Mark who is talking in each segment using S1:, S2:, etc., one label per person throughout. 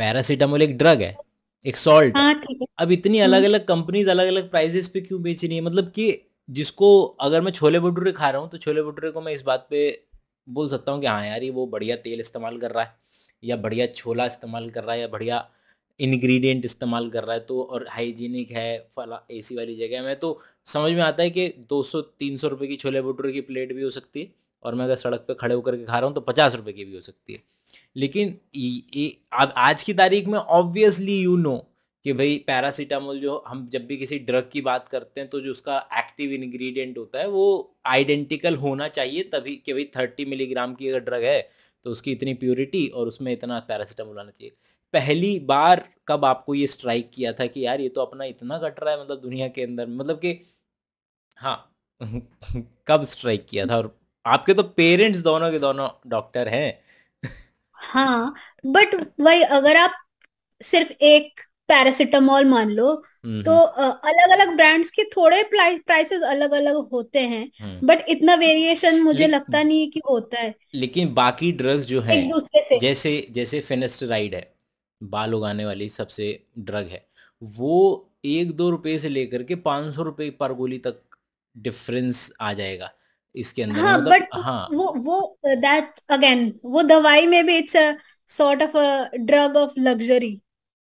S1: Paracetamol एक drug है एक सॉल्ट हाँ, अब इतनी अलग अलग कंपनीज अलग अलग प्राइजेस पे क्यों बेच रही है मतलब कि जिसको अगर मैं छोले भटूरे खा रहा हूँ तो छोले भटूरे को मैं इस बात पे बोल सकता हूँ कि हाँ यार ये वो बढ़िया तेल इस्तेमाल कर रहा है या बढ़िया छोला इस्तेमाल कर रहा है या बढ़िया इंग्रेडिएंट इस्तेमाल कर रहा है तो और हाइजीनिक है फला ए वाली जगह में तो समझ में आता है कि 200-300 रुपए की छोले भटूरे की प्लेट भी हो सकती है और मैं अगर सड़क पे खड़े होकर के खा रहा हूँ तो पचास रुपए की भी हो सकती है लेकिन ये आज की तारीख में ऑब्वियसली यू नो कि भाई पैरासीटामोल जो हम जब भी किसी ड्रग की बात करते हैं तो जो उसका एक्टिव इंग्रेडिएंट होता है वो आइडेंटिकल होना चाहिए तभी कि भाई थर्टी मिलीग्राम की अगर ड्रग है तो उसकी इतनी प्योरिटी और उसमें इतना पैरासीटामोल आना चाहिए पहली बार कब आपको ये स्ट्राइक किया था कि यार ये तो अपना इतना कट रहा है मतलब दुनिया के अंदर मतलब कि हाँ कब स्ट्राइक किया था और आपके तो पेरेंट्स दोनों के दोनों डॉक्टर हैं
S2: हाँ बट वही अगर आप सिर्फ एक पैरासिटामोल मान लो हम्म, तो अलग अलग ब्रांड्स के थोड़े प्राइसेस अलग अलग होते हैं बट हम्म। इतना वेरिएशन मुझे लगता नहीं है कि होता है
S1: लेकिन बाकी ड्रग्स जो है जैसे जैसे फेनेस्टराइड है बाल उगाने वाली सबसे ड्रग है वो एक दो रुपए से लेकर के पाँच सौ रुपये पर गोली तक डिफरेंस आ जाएगा इसके अंदर हाँ, मतलब, हाँ
S2: वो वो दैट अगेन वो दवाई में भी it's a sort of a drug of luxury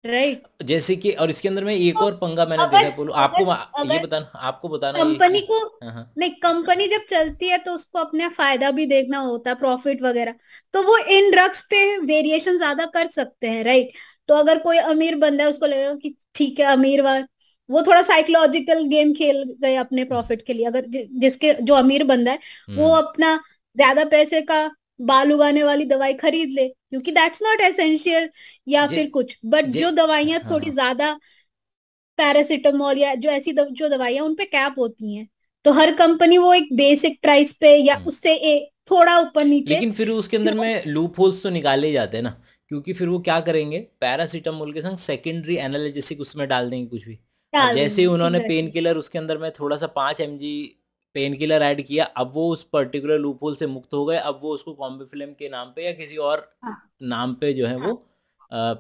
S2: right
S1: जैसे कि और इसके अंदर में एक तो और पंगा मैंने अगर, देखा बोलो आपको अगर, ये बताना आपको बताना कंपनी को हाँ, हाँ।
S2: नहीं कंपनी जब चलती है तो उसको अपने फायदा भी देखना होता है प्रॉफिट वगैरह तो वो इन ड्रग्स पे वेरिएशन ज्यादा कर सकते हैं राइट तो अगर कोई अमीर बंदा है उसको लगेगा कि ठीक है अमीर वार वो थोड़ा साइकोलॉजिकल गेम खेल गए अपने प्रॉफिट हम्म। के लिए अगर जि, जिसके जो अमीर बंदा है वो हम्म। अपना ज्यादा पैसे का बाल उगाने वाली दवाई खरीद ले क्योंकि दैट्स नॉट एसेंशियल या फिर कुछ बट जो दवाइयां हाँ, थोड़ी ज्यादा पैरासिटामोल या जो ऐसी दव, जो दवाइयां उनपे कैप होती हैं तो हर कंपनी वो एक बेसिक प्राइस पे या हम्म। उससे ए,
S1: थोड़ा ऊपर नीचे लेकिन फिर उसके अंदर में लूप होल्स तो निकाले जाते हैं ना क्योंकि फिर वो क्या करेंगे पैरासिटामोल के संग सेकेंडरी एनालिस उसमें डाल देंगे कुछ भी अब हाँ, जैसे ही उन्होंने पेन किलर उसके अंदर में थोड़ा सा पाँच M G pain killer add किया अब वो उस पर्टिकुलर लूप होल से मुक्त हो गए अब वो उसको फिल्म के नाम पे या किसी और हाँ नाम पे जो है हाँ वो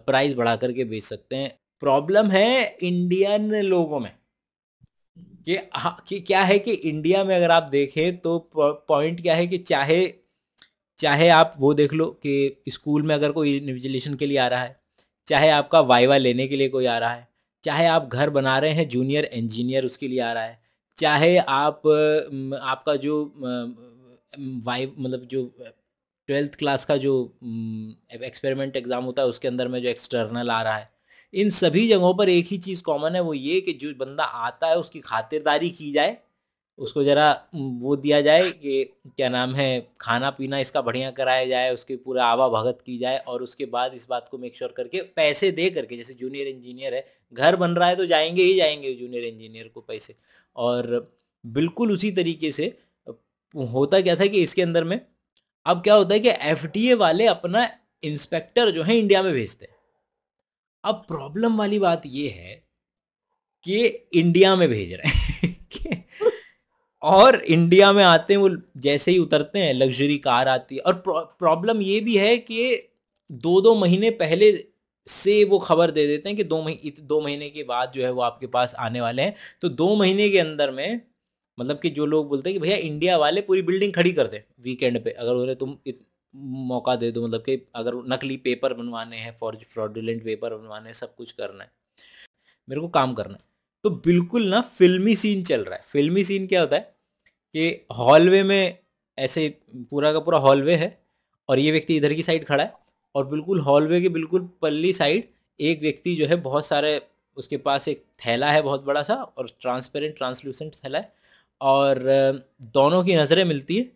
S1: प्राइस बढ़ा करके बेच सकते हैं प्रॉब्लम है इंडियन लोगों में कि, हाँ, कि क्या है कि इंडिया में अगर आप देखें तो पॉइंट क्या है कि चाहे चाहे आप वो देख लो कि स्कूल में अगर कोई इन्विजिलेशन के लिए आ रहा है चाहे आपका वाइवा लेने के लिए कोई आ रहा है चाहे आप घर बना रहे हैं जूनियर इंजीनियर उसके लिए आ रहा है चाहे आप आपका जो वाइव मतलब जो ट्वेल्थ क्लास का जो एक्सपेरिमेंट एग्ज़ाम होता है उसके अंदर में जो एक्सटर्नल आ रहा है इन सभी जगहों पर एक ही चीज़ कॉमन है वो ये कि जो बंदा आता है उसकी खातिरदारी की जाए उसको ज़रा वो दिया जाए कि क्या नाम है खाना पीना इसका बढ़िया कराया जाए उसकी पूरा आवा भगत की जाए और उसके बाद इस बात को मेक श्योर करके पैसे दे करके जैसे जूनियर इंजीनियर है घर बन रहा है तो जाएंगे ही जाएंगे जूनियर इंजीनियर को पैसे और बिल्कुल उसी तरीके से होता क्या था कि इसके अंदर में अब क्या होता है कि एफ वाले अपना इंस्पेक्टर जो है इंडिया में भेजते हैं अब प्रॉब्लम वाली बात ये है कि इंडिया में भेज रहे हैं और इंडिया में आते हैं वो जैसे ही उतरते हैं लग्जरी कार आती है और प्रॉब्लम ये भी है कि दो दो महीने पहले से वो खबर दे देते हैं कि दो महीने दो महीने के बाद जो है वो आपके पास आने वाले हैं तो दो महीने के अंदर में मतलब कि जो लोग बोलते हैं कि भैया इंडिया वाले पूरी बिल्डिंग खड़ी कर दें वीकेंड पे अगर उन्हें तुम इत, मौका दे दो मतलब कि अगर नकली पेपर बनवाने हैं फॉर्ज फ्रॉडुलेंट पेपर बनवाने हैं सब कुछ करना है मेरे को काम करना है तो बिल्कुल ना फिल्मी सीन चल रहा है फिल्मी सीन क्या होता है कि हॉलवे में ऐसे पूरा का पूरा हॉलवे है और ये व्यक्ति इधर की साइड खड़ा है और बिल्कुल हॉलवे के बिल्कुल पल्ली साइड एक व्यक्ति जो है बहुत सारे उसके पास एक थैला है बहुत बड़ा सा और ट्रांसपेरेंट ट्रांसलूसेंट थैला है और दोनों की नज़रें मिलती है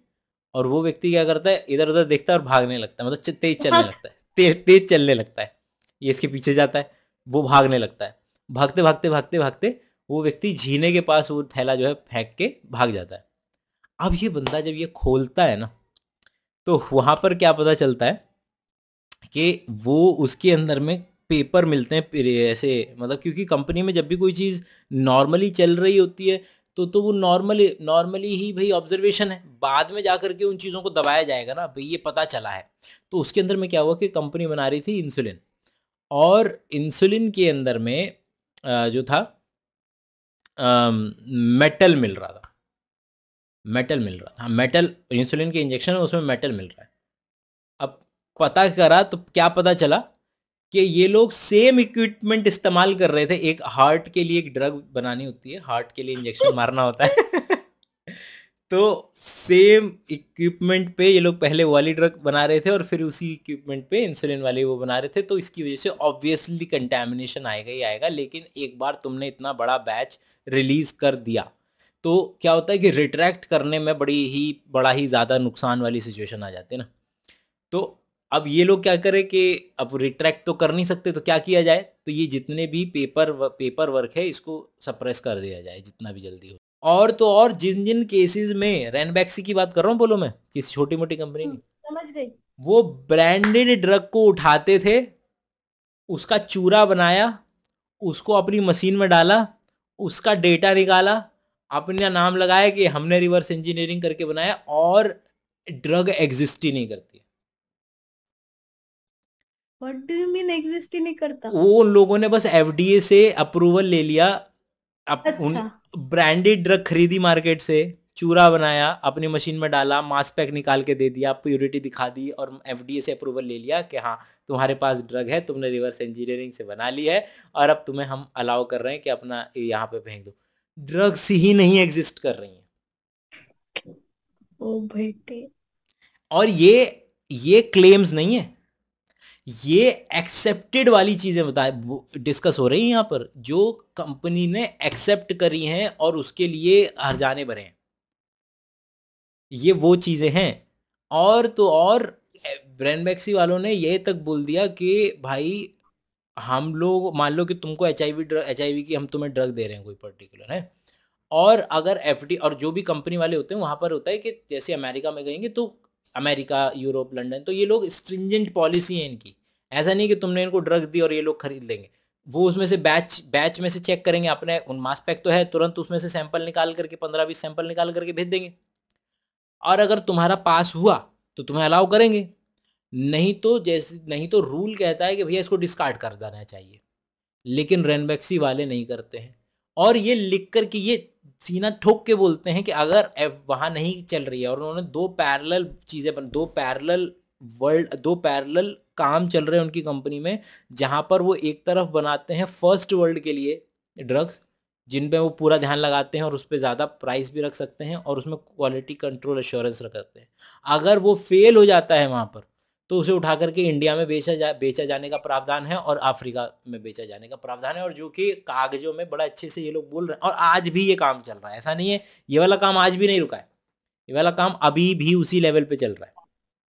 S1: और वो व्यक्ति क्या करता है इधर उधर देखता है और भागने लगता है मतलब तेज चलने लगता है तेज तेज चलने लगता है ये इसके पीछे जाता है वो भागने लगता है भागते भागते भागते भागते वो व्यक्ति झीने के पास वो थैला जो है फेंक के भाग जाता है अब ये बंदा जब ये खोलता है ना तो वहाँ पर क्या पता चलता है कि वो उसके अंदर में पेपर मिलते हैं ऐसे मतलब क्योंकि कंपनी में जब भी कोई चीज़ नॉर्मली चल रही होती है तो तो वो नॉर्मली नॉर्मली ही भाई ऑब्जर्वेशन है बाद में जा करके उन चीज़ों को दबाया जाएगा ना भाई ये पता चला है तो उसके अंदर में क्या हुआ कि कंपनी बना रही थी इंसुलिन और इंसुलिन के अंदर में जो था मेटल मिल रहा था मेटल मिल रहा था मेटल हाँ, इंसुलिन के इंजेक्शन है उसमें मेटल मिल रहा है अब पता करा तो क्या पता चला कि ये लोग सेम इक्विपमेंट इस्तेमाल कर रहे थे एक हार्ट के लिए एक ड्रग बनानी होती है हार्ट के लिए इंजेक्शन मारना होता है तो सेम इक्विपमेंट पे ये लोग पहले वाली ड्रग बना रहे थे और फिर उसी इक्विपमेंट पे इंसुलिन वाले वो बना रहे थे तो इसकी वजह से ऑब्वियसली कंटेमिनेशन आएगा ही आएगा लेकिन एक बार तुमने इतना बड़ा बैच रिलीज़ कर दिया तो क्या होता है कि रिट्रैक्ट करने में बड़ी ही बड़ा ही ज़्यादा नुकसान वाली सिचुएशन आ जाती है ना तो अब ये लोग क्या करें कि अब रिट्रैक्ट तो कर नहीं सकते तो क्या किया जाए तो ये जितने भी पेपर पेपर वर्क है इसको सप्रेस कर दिया जाए जितना भी जल्दी हो और तो और जिन जिन केसेस में रेनबैक्सी की बात कर रहा हूँ बोलो मैं किसी छोटी मोटी कंपनी की हम्म, समझ गई वो ब्रांडेड ड्रग को उठाते थे उसका चूरा बनाया उसको अपनी मशीन में डाला उसका डेटा निकाला अपना नाम लगाया कि हमने रिवर्स इंजीनियरिंग करके बनाया और ड्रग एग्जिस्ट ही नहीं करती
S2: What do you mean नहीं करता वो उन
S1: लोगों ने बस एफडीए से अप्रूवल ले लिया अब उन अच्छा ब्रांडेड ड्रग खरीदी मार्केट से चूरा बनाया अपनी मशीन में डाला मास पैक निकाल के दे दिया प्योरिटी दिखा दी और एफडीए से अप्रूवल ले लिया कि हाँ तुम्हारे पास ड्रग है तुमने रिवर्स इंजीनियरिंग से बना ली है और अब तुम्हें हम अलाउ कर रहे हैं कि अपना यहाँ पे फेंक दो ड्रग्स ही नहीं एग्जिस्ट कर रही हैं
S2: ओ बेटे
S1: और ये ये क्लेम्स नहीं है ये एक्सेप्टेड वाली चीज़ें बता डिस्कस हो रही हैं यहाँ पर जो कंपनी ने एक्सेप्ट करी हैं और उसके लिए हरजाने भरे हैं ये वो चीज़ें हैं और तो और ब्रैंड मैक्सी वालों ने ये तक बोल दिया कि भाई हम लोग मान लो कि तुमको H I V H I V की हम तुम्हें ड्रग दे रहे हैं कोई पर्टिकुलर है और अगर एफ और जो भी कंपनी वाले होते हैं वहाँ पर होता है कि जैसे अमेरिका में गएंगे तो अमेरिका यूरोप लंदन तो ये लोग स्ट्रिंजेंट पॉलिसी है इनकी ऐसा नहीं कि तुमने इनको ड्रग दी और ये लोग खरीद लेंगे वो उसमें से बैच बैच में से चेक करेंगे अपने उन पैक तो है तुरंत उसमें से सैंपल निकाल करके पंद्रह बीस सैंपल निकाल करके भेज देंगे और अगर तुम्हारा पास हुआ तो तुम्हें अलाउ करेंगे नहीं तो जैसे नहीं तो रूल कहता है कि भैया इसको डिस्कार्ड कर देना चाहिए लेकिन रेनबैक्सी वाले नहीं करते हैं और ये लिख कर कि ये सीना ठोक के बोलते हैं कि अगर वहाँ नहीं चल रही है और उन्होंने दो पैरल चीज़ें बन दो पैरल वर्ल्ड दो पैरल काम चल रहे हैं उनकी कंपनी में जहाँ पर वो एक तरफ बनाते हैं फर्स्ट वर्ल्ड के लिए ड्रग्स जिन पे वो पूरा ध्यान लगाते हैं और उस पर ज़्यादा प्राइस भी रख सकते हैं और उसमें क्वालिटी कंट्रोल एश्योरेंस रख सकते हैं अगर वो फेल हो जाता है वहाँ पर तो उसे उठा करके इंडिया में बेचा जा बेचा जाने का प्रावधान है और अफ्रीका में बेचा जाने का प्रावधान है और जो कि कागजों में बड़ा अच्छे से ये लोग बोल रहे हैं और आज भी ये काम चल रहा है ऐसा नहीं है ये वाला काम आज भी नहीं रुका है ये वाला काम अभी भी उसी लेवल पे चल रहा है